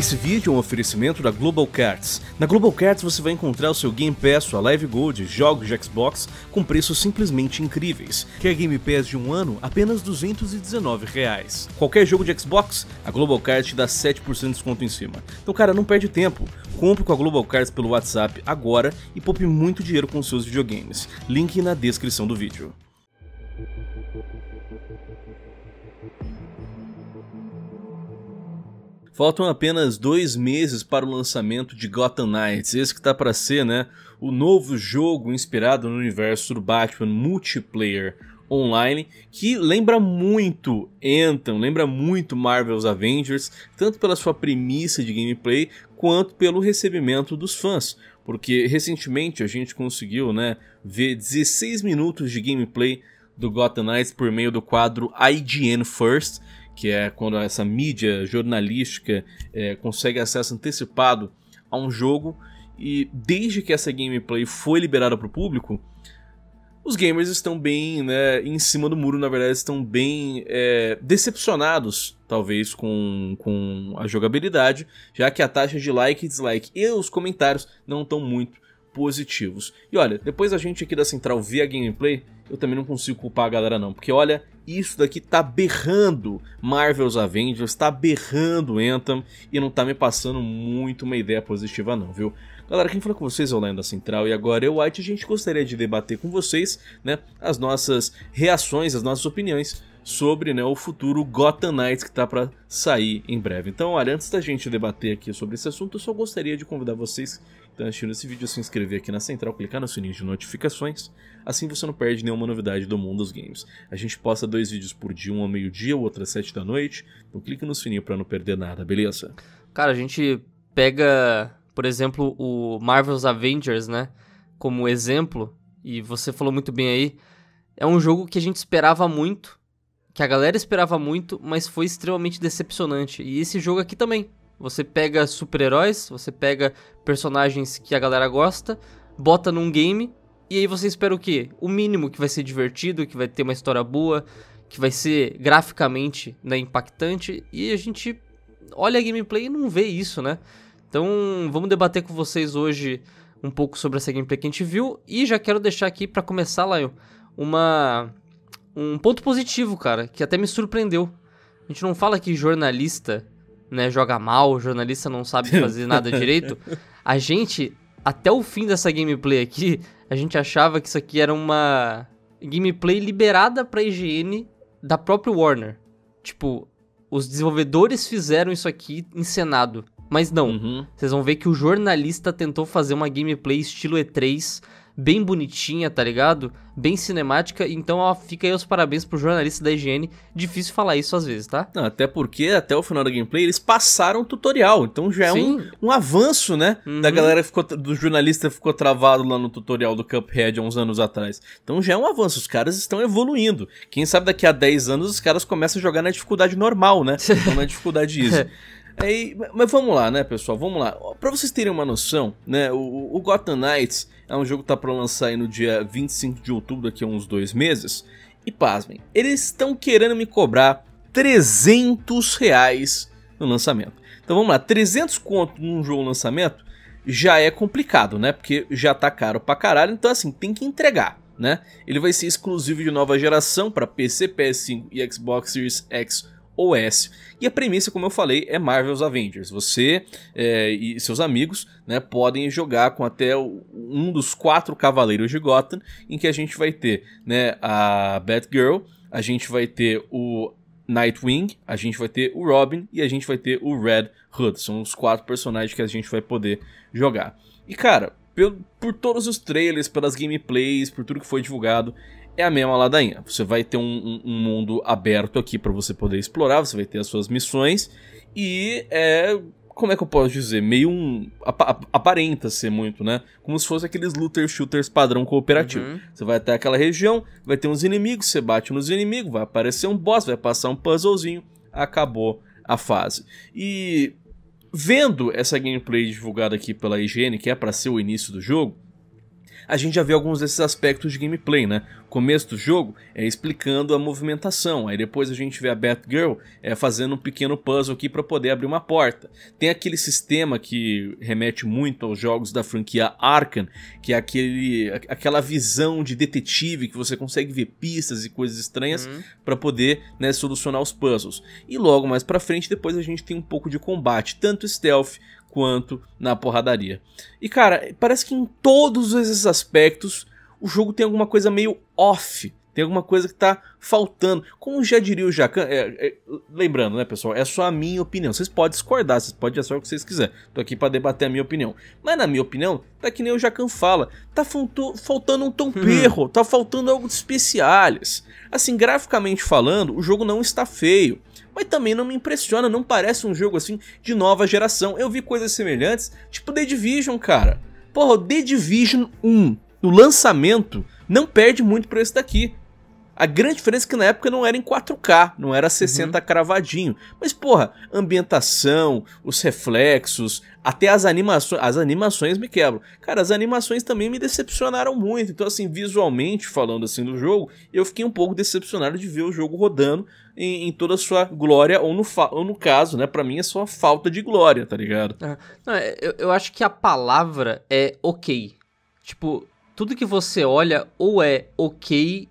Esse vídeo é um oferecimento da Global Cards. Na Global Cards você vai encontrar o seu Game Pass, sua Live Gold, jogos de Xbox com preços simplesmente incríveis. Quer Game Pass de um ano? Apenas R$ 219. Reais. Qualquer jogo de Xbox, a Global Cards te dá 7% de desconto em cima. Então, cara, não perde tempo. Compre com a Global Cards pelo WhatsApp agora e poupe muito dinheiro com seus videogames. Link na descrição do vídeo. Faltam apenas dois meses para o lançamento de Gotham Knights, esse que tá para ser, né, o novo jogo inspirado no universo do Batman multiplayer online, que lembra muito Anthem, lembra muito Marvel's Avengers, tanto pela sua premissa de gameplay quanto pelo recebimento dos fãs, porque recentemente a gente conseguiu, né, ver 16 minutos de gameplay do Gotham Knights por meio do quadro IGN First, que é quando essa mídia jornalística é, consegue acesso antecipado a um jogo. E desde que essa gameplay foi liberada para o público, os gamers estão bem né, em cima do muro, na verdade, estão bem é, decepcionados, talvez, com, com a jogabilidade, já que a taxa de like e dislike e os comentários não estão muito positivos. E olha, depois a gente aqui da Central vê a gameplay, eu também não consigo culpar a galera não, porque olha, isso daqui tá berrando Marvel's Avengers, tá berrando Anthem e não tá me passando muito uma ideia positiva não, viu? Galera, quem fala com vocês é o Lion da Central e agora eu, White, a gente gostaria de debater com vocês, né, as nossas reações, as nossas opiniões sobre né, o futuro Gotham Knights que está para sair em breve. Então, olha, antes da gente debater aqui sobre esse assunto, eu só gostaria de convidar vocês que estão assistindo esse vídeo a se inscrever aqui na Central, clicar no sininho de notificações, assim você não perde nenhuma novidade do mundo dos games. A gente posta dois vídeos por dia, um ao meio-dia, o outro às sete da noite, então clique no sininho para não perder nada, beleza? Cara, a gente pega, por exemplo, o Marvel's Avengers, né, como exemplo, e você falou muito bem aí, é um jogo que a gente esperava muito, que a galera esperava muito, mas foi extremamente decepcionante. E esse jogo aqui também. Você pega super-heróis, você pega personagens que a galera gosta, bota num game, e aí você espera o quê? O mínimo que vai ser divertido, que vai ter uma história boa, que vai ser graficamente né, impactante, e a gente olha a gameplay e não vê isso, né? Então vamos debater com vocês hoje um pouco sobre essa gameplay que a gente viu, e já quero deixar aqui para começar, Lion, uma um ponto positivo, cara, que até me surpreendeu. A gente não fala que jornalista, né, joga mal, jornalista não sabe fazer nada direito. A gente, até o fim dessa gameplay aqui, a gente achava que isso aqui era uma gameplay liberada pra higiene da própria Warner. Tipo, os desenvolvedores fizeram isso aqui encenado. Mas não, uhum. vocês vão ver que o jornalista tentou fazer uma gameplay estilo E3 bem bonitinha, tá ligado? Bem cinemática, então ó, fica aí os parabéns pro jornalista da higiene. Difícil falar isso às vezes, tá? Não, até porque até o final da gameplay eles passaram o tutorial, então já é um, um, avanço, né? Uhum. Da galera ficou, do jornalista ficou travado lá no tutorial do Cuphead há uns anos atrás. Então já é um avanço, os caras estão evoluindo. Quem sabe daqui a 10 anos os caras começam a jogar na dificuldade normal, né? Então na dificuldade easy. É, mas vamos lá, né, pessoal? Vamos lá. Para vocês terem uma noção, né, o, o Gotham Knights é um jogo que tá para lançar aí no dia 25 de outubro, daqui a uns dois meses. E pasmem, eles estão querendo me cobrar 300 reais no lançamento. Então vamos lá, 300 conto num jogo lançamento já é complicado, né? Porque já tá caro pra caralho, então assim, tem que entregar, né? Ele vai ser exclusivo de nova geração para PC, PS5 e Xbox Series X e a premissa, como eu falei, é Marvel's Avengers. Você é, e seus amigos né, podem jogar com até um dos quatro Cavaleiros de Gotham, em que a gente vai ter né, a Batgirl, a gente vai ter o Nightwing, a gente vai ter o Robin e a gente vai ter o Red Hood. São os quatro personagens que a gente vai poder jogar. E cara, por todos os trailers, pelas gameplays, por tudo que foi divulgado, é a mesma ladainha. Você vai ter um, um, um mundo aberto aqui para você poder explorar, você vai ter as suas missões e é como é que eu posso dizer? Meio um. Ap aparenta ser muito, né? Como se fosse aqueles looter shooters padrão cooperativo. Uhum. Você vai até aquela região, vai ter uns inimigos, você bate nos inimigos, vai aparecer um boss, vai passar um puzzlezinho, acabou a fase. E vendo essa gameplay divulgada aqui pela IGN, que é para ser o início do jogo, a gente já vê alguns desses aspectos de gameplay, né? O começo do jogo é explicando a movimentação, aí depois a gente vê a Batgirl é, fazendo um pequeno puzzle aqui para poder abrir uma porta. Tem aquele sistema que remete muito aos jogos da franquia Arkham, que é aquele, aquela visão de detetive que você consegue ver pistas e coisas estranhas uhum. para poder né, solucionar os puzzles. E logo mais para frente, depois a gente tem um pouco de combate, tanto stealth quanto na porradaria. E cara, parece que em todos esses aspectos o jogo tem alguma coisa meio off. Tem alguma coisa que tá faltando. Como já diria o Jacan. É, é, lembrando, né, pessoal? É só a minha opinião. Vocês podem discordar, vocês podem achar o que vocês quiserem. Tô aqui para debater a minha opinião. Mas, na minha opinião, tá que nem o Jacan fala. Tá faltou, faltando um tom uhum. perro. Tá faltando algo de especiais. Assim, graficamente falando, o jogo não está feio mas também não me impressiona, não parece um jogo assim de nova geração. Eu vi coisas semelhantes, tipo The Division, cara. Porra, The Division 1, no lançamento, não perde muito pra esse daqui. A grande diferença é que na época não era em 4K, não era 60 uhum. cravadinho. Mas, porra, ambientação, os reflexos, até as animações. As animações me quebram. Cara, as animações também me decepcionaram muito. Então, assim, visualmente falando assim do jogo, eu fiquei um pouco decepcionado de ver o jogo rodando em, em toda a sua glória, ou no, ou no caso, né, para mim é só falta de glória, tá ligado? não, é, eu, eu acho que a palavra é ok. Tipo, tudo que você olha ou é ok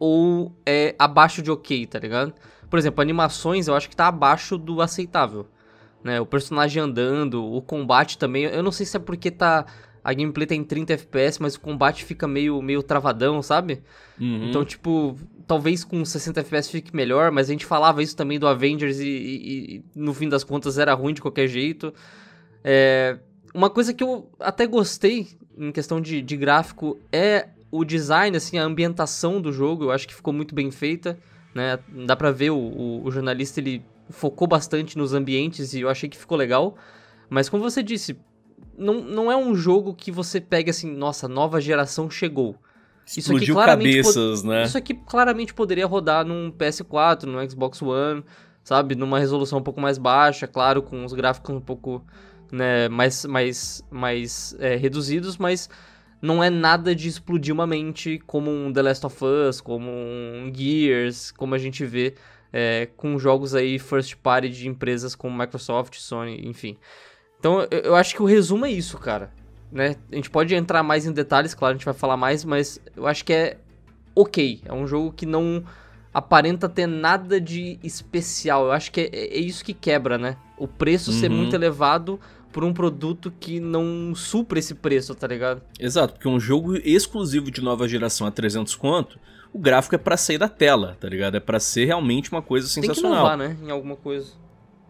ou é abaixo de ok, tá ligado? Por exemplo, animações eu acho que tá abaixo do aceitável. Né? O personagem andando, o combate também. Eu não sei se é porque tá. A gameplay tá em 30 FPS, mas o combate fica meio, meio travadão, sabe? Uhum. Então, tipo, talvez com 60 FPS fique melhor, mas a gente falava isso também do Avengers e, e, e no fim das contas era ruim de qualquer jeito. É, uma coisa que eu até gostei em questão de, de gráfico é o design, assim, a ambientação do jogo, eu acho que ficou muito bem feita, né? Dá pra ver, o, o, o jornalista, ele focou bastante nos ambientes e eu achei que ficou legal. Mas como você disse, não, não é um jogo que você pega assim, nossa, nova geração chegou. isso aqui claramente cabeças, né? Isso aqui claramente poderia rodar num PS4, num Xbox One, sabe? Numa resolução um pouco mais baixa, claro, com os gráficos um pouco né, mais, mais, mais é, reduzidos, mas não é nada de explodir uma mente como um The Last of Us, como um Gears, como a gente vê é, com jogos aí first party de empresas como Microsoft, Sony, enfim. Então eu, eu acho que o resumo é isso, cara. Né? A gente pode entrar mais em detalhes, claro, a gente vai falar mais, mas eu acho que é ok. É um jogo que não aparenta ter nada de especial. Eu acho que é, é, é isso que quebra, né? O preço uhum. ser muito elevado por um produto que não supra esse preço, tá ligado? Exato, porque um jogo exclusivo de nova geração a 300 quanto, o gráfico é para sair da tela, tá ligado? É para ser realmente uma coisa sensacional. Tem que inovar, né, em alguma coisa.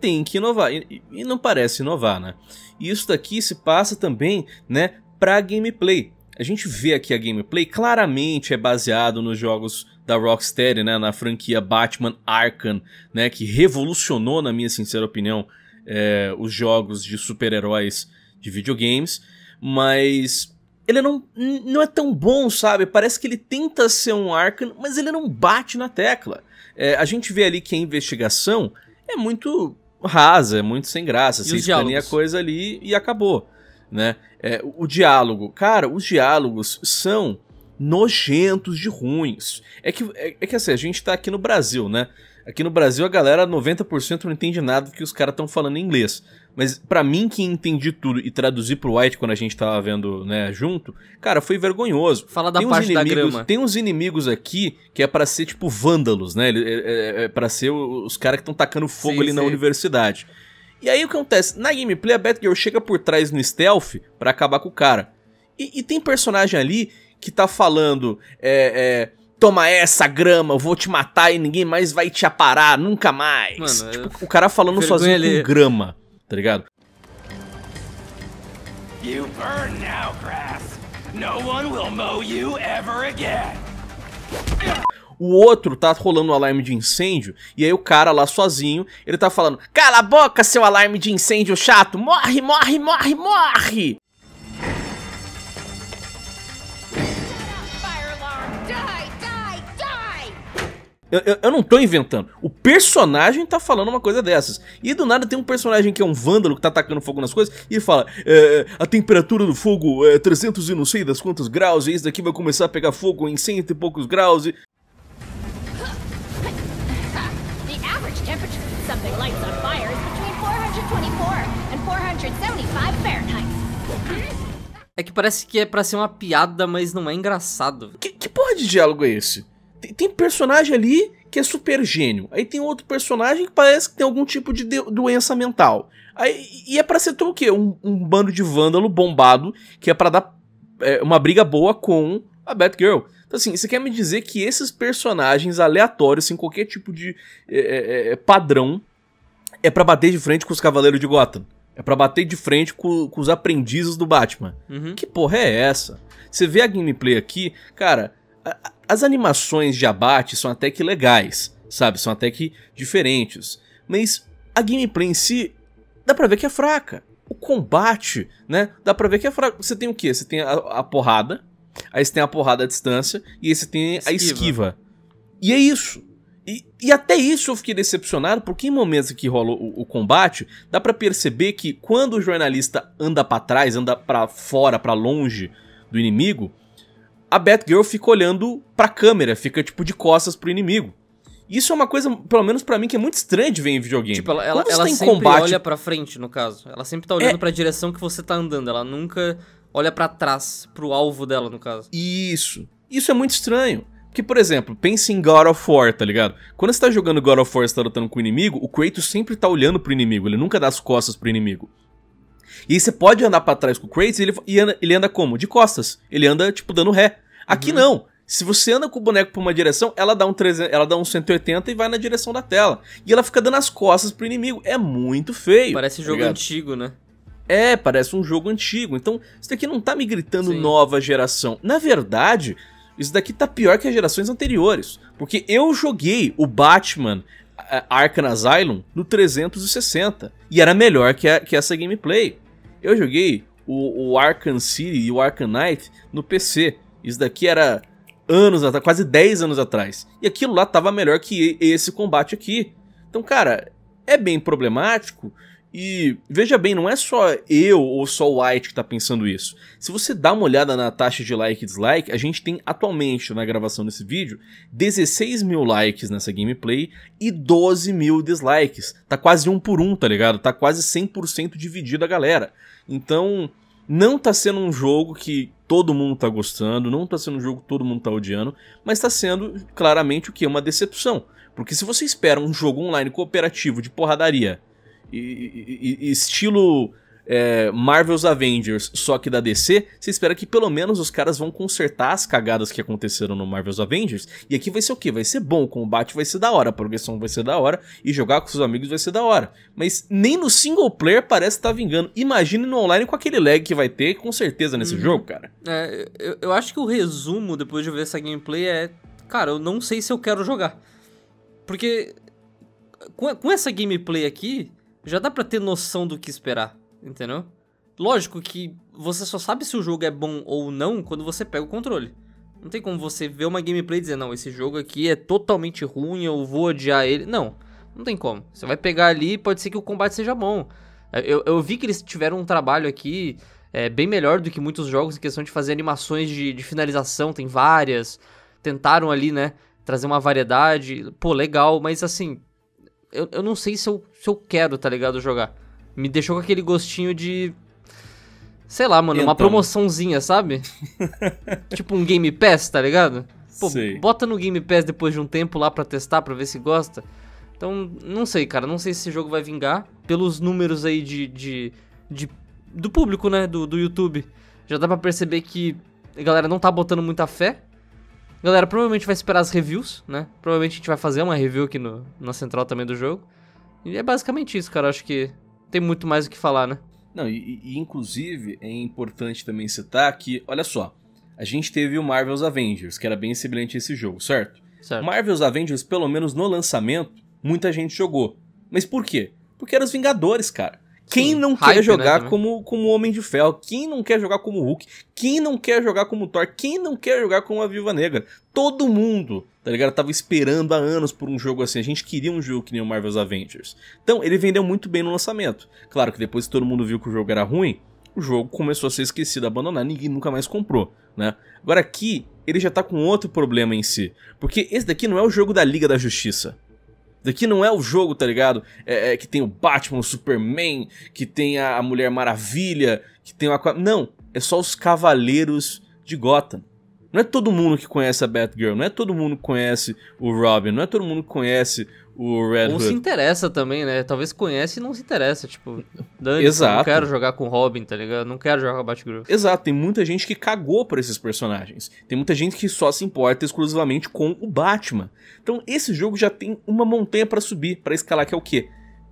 Tem que inovar, e, não parece inovar, né? E isso daqui se passa também, né, pra gameplay. A gente vê aqui a gameplay, claramente é baseado nos jogos da Rocksteady, né, na franquia Batman Arkham, né, que revolucionou, na minha sincera opinião, é, os jogos de super-heróis de videogames, mas ele não, não é tão bom, sabe? Parece que ele tenta ser um Arkham, mas ele não bate na tecla. É, a gente vê ali que a investigação é muito rasa, é muito sem graça. E você escaneia a coisa ali e acabou, né? É, o, o diálogo, cara, os diálogos são nojentos de ruins. É que, é, é que assim, a gente tá aqui no Brasil, né? Aqui no Brasil a galera 90% não entende nada do que os caras estão falando em inglês. Mas para mim que entendi tudo e traduzi pro White quando a gente tava vendo, né, junto, cara, foi vergonhoso. Fala da tem parte inimigos, da grama. Tem uns inimigos aqui que é para ser tipo vândalos, né? É, é, é, é para ser os caras que estão tacando fogo sim, ali sim. na universidade. E aí o que acontece? Na gameplay a Batgirl chega por trás no stealth para acabar com o cara. E, e, tem personagem ali que tá falando é, é toma essa grama, eu vou te matar e ninguém mais vai te aparar, nunca mais. Mano, tipo, eu... o cara falando sozinho ali. com grama, tá ligado? You burn now, grass. No one will mow you ever again. O outro tá rolando um alarme de incêndio, e aí o cara lá sozinho, ele tá falando: Cala a boca, seu alarme de incêndio chato! Morre, morre, morre, morre! Eu, eu, eu, não tô inventando. O personagem tá falando uma coisa dessas. E do nada tem um personagem que é um vândalo que tá atacando fogo nas coisas e fala: é, a temperatura do fogo é 300 e não sei das quantos graus, e isso daqui vai começar a pegar fogo em cento e poucos graus. E... É que parece que é pra ser uma piada, mas não é engraçado. Que, que porra de diálogo é esse? Tem, tem personagem ali que é super gênio. Aí tem outro personagem que parece que tem algum tipo de, de doença mental. Aí, e é pra ser o quê? Um, um, bando de vândalo bombado que é para dar é, uma briga boa com a Batgirl. Então, assim, você quer me dizer que esses personagens aleatórios, sem qualquer tipo de é, é, é, é padrão, é para bater de frente com os Cavaleiros de Gotham? É para bater de frente com, com, os aprendizes do Batman? Uhum. Que porra é essa? Você vê a gameplay aqui, cara. A, as animações de abate são até que legais, sabe? São até que diferentes. Mas a gameplay em si, dá pra ver que é fraca. O combate, né? Dá pra ver que é fraco. Você tem o quê? Você tem a, a porrada, aí você tem a porrada à distância, e aí você tem esquiva. a esquiva. E é isso. E, e, até isso eu fiquei decepcionado, porque em momentos que rola o, o combate, dá para perceber que quando o jornalista anda para trás, anda para fora, para longe do inimigo, a Batgirl fica olhando pra câmera, fica tipo de costas pro inimigo. Isso é uma coisa, pelo menos para mim, que é muito estranha de ver em videogame. Tipo, ela, ela, ela tá sempre combate... olha pra frente, no caso. Ela sempre tá olhando é... pra direção que você tá andando. Ela nunca olha para trás, pro alvo dela, no caso. Isso. Isso é muito estranho. Porque, por exemplo, pense em God of War, tá ligado? Quando você tá jogando God of War e tá lutando com o inimigo, o Kratos sempre tá olhando pro inimigo, ele nunca dá as costas pro inimigo. E aí você pode andar para trás com o Kratos e ele, e anda, ele anda como? De costas. Ele anda, tipo, dando ré. Aqui uhum. não. Se você anda com o boneco pra uma direção, ela dá um 300, ela dá um 180 e vai na direção da tela. E ela fica dando as costas pro inimigo. É muito feio. Parece tá jogo antigo, né? É, parece um jogo antigo. Então, isso daqui não tá me gritando Sim. nova geração. Na verdade, isso daqui tá pior que as gerações anteriores. Porque eu joguei o Batman Arkham Asylum no 360. E era melhor que, a, que essa gameplay. Eu joguei o, o Arkham City e o Arkham Knight no PC. Isso daqui era anos atrás, quase 10 anos atrás. E aquilo lá tava melhor que esse combate aqui. Então, cara, é bem problemático e veja bem, não é só eu ou só o White que está pensando isso. Se você dá uma olhada na taxa de like e dislike, a gente tem atualmente, na gravação desse vídeo, 16 mil likes nessa gameplay e 12 mil dislikes. Tá quase um por um, tá ligado? Tá quase 100% dividido a galera. Então, não tá sendo um jogo que todo mundo tá gostando, não tá sendo um jogo que todo mundo tá odiando, mas tá sendo claramente o que? Uma decepção. Porque se você espera um jogo online cooperativo de porradaria e, e, estilo é, Marvel's Avengers, só que da DC, você espera que pelo menos os caras vão consertar as cagadas que aconteceram no Marvel's Avengers. E aqui vai ser o quê? Vai ser bom, o combate vai ser da hora, a progressão vai ser da hora, e jogar com seus amigos vai ser da hora. Mas nem no single player parece estar tá vingando. Imagine no online com aquele lag que vai ter, com certeza, nesse uhum. jogo, cara. É, eu, eu acho que o resumo, depois de ver essa gameplay, é. Cara, eu não sei se eu quero jogar. Porque com, essa gameplay aqui, já dá para ter noção do que esperar, entendeu? Lógico que você só sabe se o jogo é bom ou não quando você pega o controle. Não tem como você ver uma gameplay e dizer, não, esse jogo aqui é totalmente ruim, eu vou odiar ele. Não, não tem como. Você vai pegar ali pode ser que o combate seja bom. É, eu, eu vi que eles tiveram um trabalho aqui é, bem melhor do que muitos jogos em questão de fazer animações de, de finalização, tem várias. Tentaram ali, né, trazer uma variedade. Pô, legal, mas assim, eu, eu não sei se eu, se eu quero, tá ligado, jogar. Me deixou com aquele gostinho de. Sei lá, mano, então. uma promoçãozinha, sabe? tipo um Game Pass, tá ligado? Pô, sei. bota no Game Pass depois de um tempo lá pra testar, pra ver se gosta. Então, não sei, cara, não sei se esse jogo vai vingar. Pelos números aí de. de, de do público, né? Do, do YouTube. Já dá pra perceber que a galera não tá botando muita fé Galera, provavelmente vai esperar as reviews, né? Provavelmente a gente vai fazer uma review aqui no, na central também do jogo. E é basicamente isso, cara. Acho que tem muito mais o que falar, né? Não, e, e inclusive é importante também citar que, olha só, a gente teve o Marvel's Avengers, que era bem semelhante a esse jogo, certo? certo? Marvel's Avengers, pelo menos no lançamento, muita gente jogou. Mas por quê? Porque eram os Vingadores, cara. Quem não Hype, quer né, jogar né, como, como Homem de Ferro? Quem não quer jogar como Hulk? Quem não quer jogar como Thor? Quem não quer jogar como a Viva Negra? Todo mundo, tá ligado? Tava esperando há anos por um jogo assim. A gente queria um jogo que nem o Marvel's Avengers. Então, ele vendeu muito bem no lançamento. Claro que depois que todo mundo viu que o jogo era ruim, o jogo começou a ser esquecido, abandonado, ninguém nunca mais comprou, né? Agora aqui, ele já tá com outro problema em si. Porque esse daqui não é o jogo da Liga da Justiça. Daqui não é o jogo, tá ligado? É, é, que tem o Batman, o Superman, que tem a, a Mulher Maravilha, que tem o Aquaman. Não, é só os Cavaleiros de Gotham. Não é todo mundo que conhece a Batgirl, não é todo mundo que conhece o Robin, não é todo mundo que conhece o Red Ou Hood. se interessa também, né? Talvez conhece e não se interessa. Tipo, dane Exato. não quero jogar com Robin, tá ligado? Não quero jogar com Batgirl. Exato, tem muita gente que cagou por esses personagens. Tem muita gente que só se importa exclusivamente com o Batman. Então esse jogo já tem uma montanha para subir, para escalar, que é o quê?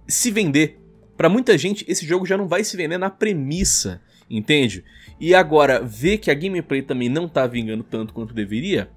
Se vender. Para muita gente, esse jogo já não vai se vender na premissa, entende? E agora, ver que a gameplay também não tá vingando tanto quanto deveria,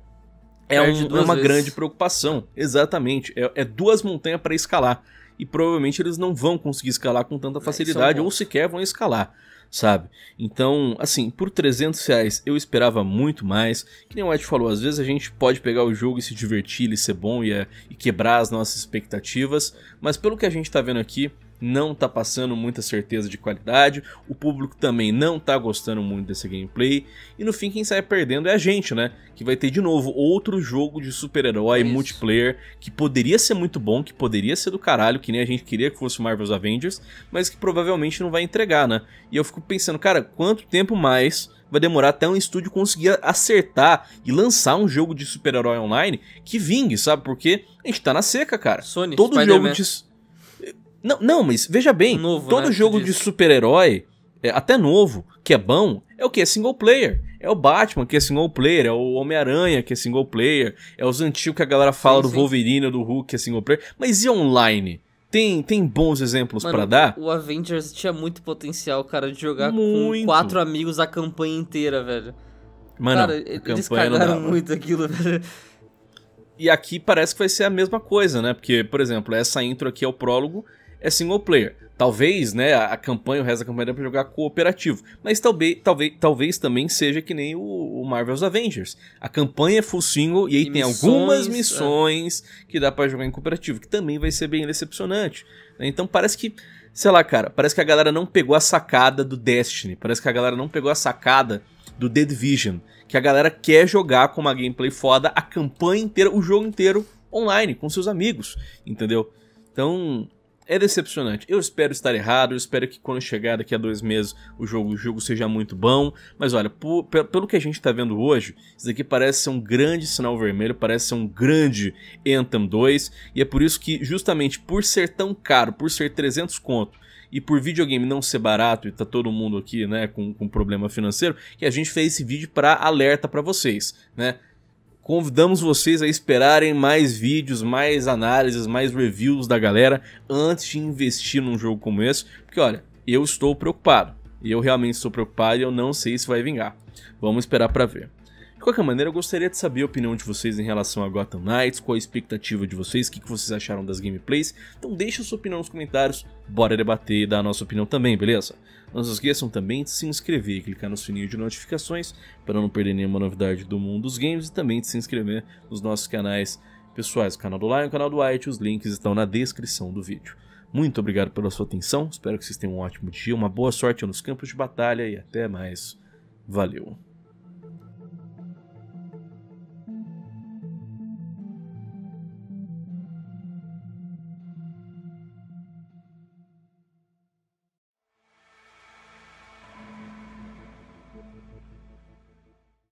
é, um, é uma vezes. grande preocupação. Exatamente. É, é duas montanhas para escalar. E provavelmente eles não vão conseguir escalar com tanta é, é facilidade, ou sequer vão escalar sabe? Então, assim, por 300 reais eu esperava muito mais. Que nem o Ed falou, às vezes a gente pode pegar o jogo e se divertir, ele ser bom e, é, e quebrar as nossas expectativas. Mas pelo que a gente tá vendo aqui, não tá passando muita certeza de qualidade, o público também não tá gostando muito desse gameplay, e no fim quem sai perdendo é a gente, né? Que vai ter de novo outro jogo de super-herói multiplayer que poderia ser muito bom, que poderia ser do caralho, que nem a gente queria que fosse o Marvel's Avengers, mas que provavelmente não vai entregar, né? E eu fico pensando, cara, quanto tempo mais vai demorar até um estúdio conseguir acertar e lançar um jogo de super-herói online que vingue, sabe? Porque a gente tá na seca, cara. Sony, Todo jogo de não, não, mas veja bem, novo, todo né? jogo de super-herói, é, até novo, que é bom, é o que? É single player. É o Batman, que é single player, é o Homem-Aranha, que é single player, é os antigos que a galera fala sim, do Wolverine Wolverine, do Hulk, que é single player. Mas e online? Tem, tem bons exemplos para dar? O Avengers tinha muito potencial, cara, de jogar muito. com quatro amigos a campanha inteira, velho. Mano, cara, eles cagaram muito aquilo, velho. E aqui parece que vai ser a mesma coisa, né? Porque, por exemplo, essa intro aqui é o prólogo, é single player. Talvez, né, a campanha, o resto da campanha dá pra jogar cooperativo. Mas talvez, talvez, talvez também seja que nem o, o Marvel's Avengers. A campanha é full single e aí e tem missões, algumas é. missões é. que dá para jogar em cooperativo, que também vai ser bem decepcionante. Né? Então parece que, sei lá, cara, parece que a galera não pegou a sacada do Destiny. Parece que a galera não pegou a sacada do The Division. Que a galera quer jogar com uma gameplay foda a campanha inteira, o jogo inteiro online, com seus amigos, entendeu? Então, é decepcionante. Eu espero estar errado, eu espero que quando chegar daqui a dois meses o jogo, o jogo seja muito bom. Mas olha, por, pelo que a gente está vendo hoje, isso aqui parece ser um grande sinal vermelho, parece ser um grande Anthem 2. E é por isso que, justamente por ser tão caro, por ser 300 conto, e por videogame não ser barato e tá todo mundo aqui, né, com, com problema financeiro, que a gente fez esse vídeo para alerta para vocês, né? Convidamos vocês a esperarem mais vídeos, mais análises, mais reviews da galera antes de investir num jogo como esse, porque olha, eu estou preocupado. Eu realmente estou preocupado e eu não sei se vai vingar. Vamos esperar para ver. De qualquer maneira, eu gostaria de saber a opinião de vocês em relação a Gotham Knights, qual a expectativa de vocês, o que vocês acharam das gameplays. Então deixa a sua opinião nos comentários, bora debater e dar a nossa opinião também, beleza? Não se esqueçam também de se inscrever e clicar no sininho de notificações para não perder nenhuma novidade do mundo dos games e também de se inscrever nos nossos canais pessoais, o canal do Lion e o canal do White, os links estão na descrição do vídeo. Muito obrigado pela sua atenção, espero que vocês tenham um ótimo dia, uma boa sorte nos campos de batalha e até mais. Valeu!